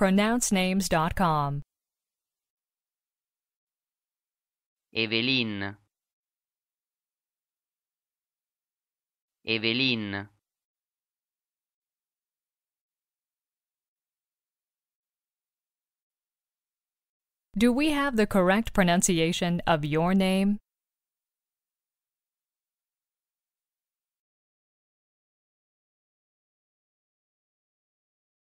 pronouncenames.com. Eveline Eveline Do we have the correct pronunciation of your name?